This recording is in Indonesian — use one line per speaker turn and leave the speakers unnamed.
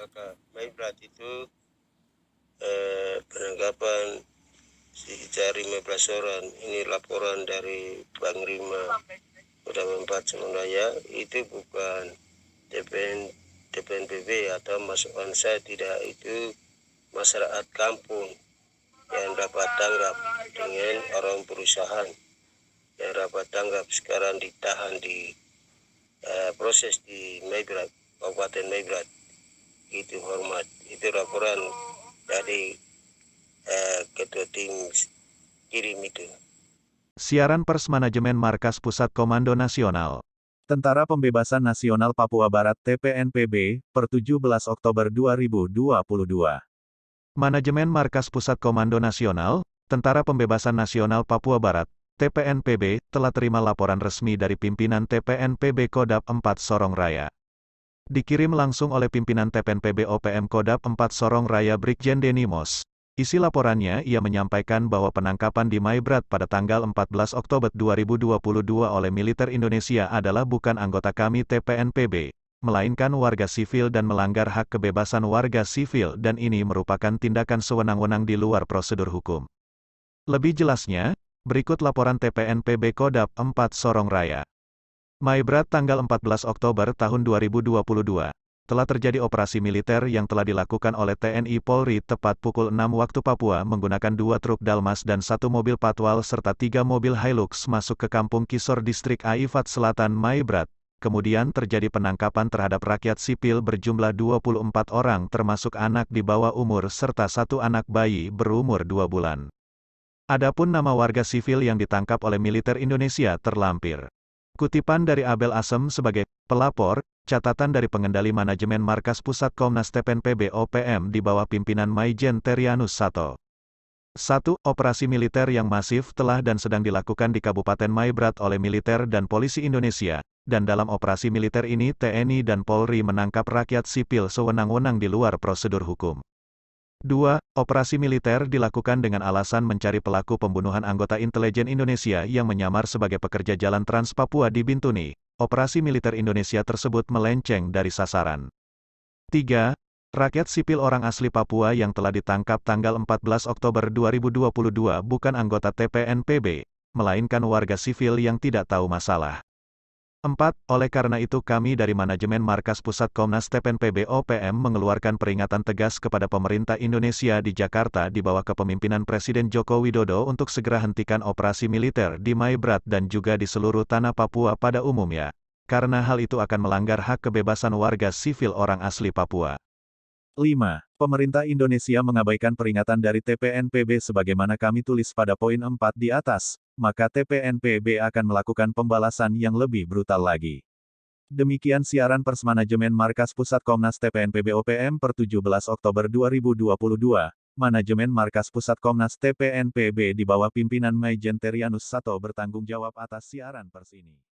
apakah baik itu eh, penangkapan si Jari mebrasoran ini laporan dari Bang Rima udah empat semuanya itu bukan DPN DPNBB atau masukan saya tidak itu masyarakat kampung yang dapat tanggap dengan orang perusahaan yang dapat tanggap sekarang ditahan di uh, proses di Maybrat, Kabupaten Maybrat itu hormat itu laporan dari uh, ketua tim kirim itu
siaran pers manajemen markas pusat komando nasional Tentara Pembebasan Nasional Papua Barat TPNPB, per 17 Oktober 2022. Manajemen Markas Pusat Komando Nasional, Tentara Pembebasan Nasional Papua Barat, TPNPB, telah terima laporan resmi dari pimpinan TPNPB Kodap 4 Sorong Raya dikirim langsung oleh pimpinan TPNPB OPM Kodap 4 Sorong Raya Brigjen Denimos. Isi laporannya ia menyampaikan bahwa penangkapan di Maibrat pada tanggal 14 Oktober 2022 oleh militer Indonesia adalah bukan anggota kami TPNPB, melainkan warga sivil dan melanggar hak kebebasan warga sivil dan ini merupakan tindakan sewenang-wenang di luar prosedur hukum. Lebih jelasnya, berikut laporan TPNPB Kodap 4 Sorong Raya. Maibrat tanggal 14 Oktober tahun 2022, telah terjadi operasi militer yang telah dilakukan oleh TNI Polri tepat pukul 6 waktu Papua menggunakan dua truk Dalmas dan satu mobil Patwal serta tiga mobil Hilux masuk ke kampung Kisor Distrik Aifat Selatan Maibrat. Kemudian terjadi penangkapan terhadap rakyat sipil berjumlah 24 orang termasuk anak di bawah umur serta satu anak bayi berumur dua bulan. Adapun nama warga sipil yang ditangkap oleh militer Indonesia terlampir. Kutipan dari Abel Asem sebagai pelapor, catatan dari pengendali manajemen Markas Pusat Komnas TPNPB OPM di bawah pimpinan Maijen Terianus Sato. Satu Operasi militer yang masif telah dan sedang dilakukan di Kabupaten Maibrat oleh militer dan polisi Indonesia, dan dalam operasi militer ini TNI dan Polri menangkap rakyat sipil sewenang-wenang di luar prosedur hukum. 2. Operasi militer dilakukan dengan alasan mencari pelaku pembunuhan anggota intelijen Indonesia yang menyamar sebagai pekerja jalan Trans Papua di Bintuni. Operasi militer Indonesia tersebut melenceng dari sasaran. 3. Rakyat sipil orang asli Papua yang telah ditangkap tanggal 14 Oktober 2022 bukan anggota TPNPB, melainkan warga sipil yang tidak tahu masalah. 4. Oleh karena itu kami dari manajemen Markas Pusat Komnas Tepen PBOPM mengeluarkan peringatan tegas kepada pemerintah Indonesia di Jakarta di bawah kepemimpinan Presiden Joko Widodo untuk segera hentikan operasi militer di Maibrat dan juga di seluruh tanah Papua pada umumnya. Karena hal itu akan melanggar hak kebebasan warga sivil orang asli Papua. 5. Pemerintah Indonesia mengabaikan peringatan dari TPNPB sebagaimana kami tulis pada poin 4 di atas, maka TPNPB akan melakukan pembalasan yang lebih brutal lagi. Demikian siaran pers manajemen Markas Pusat Komnas TPNPB OPM per 17 Oktober 2022, manajemen Markas Pusat Komnas TPNPB di bawah pimpinan Majen Terianus Sato bertanggung jawab atas siaran pers ini.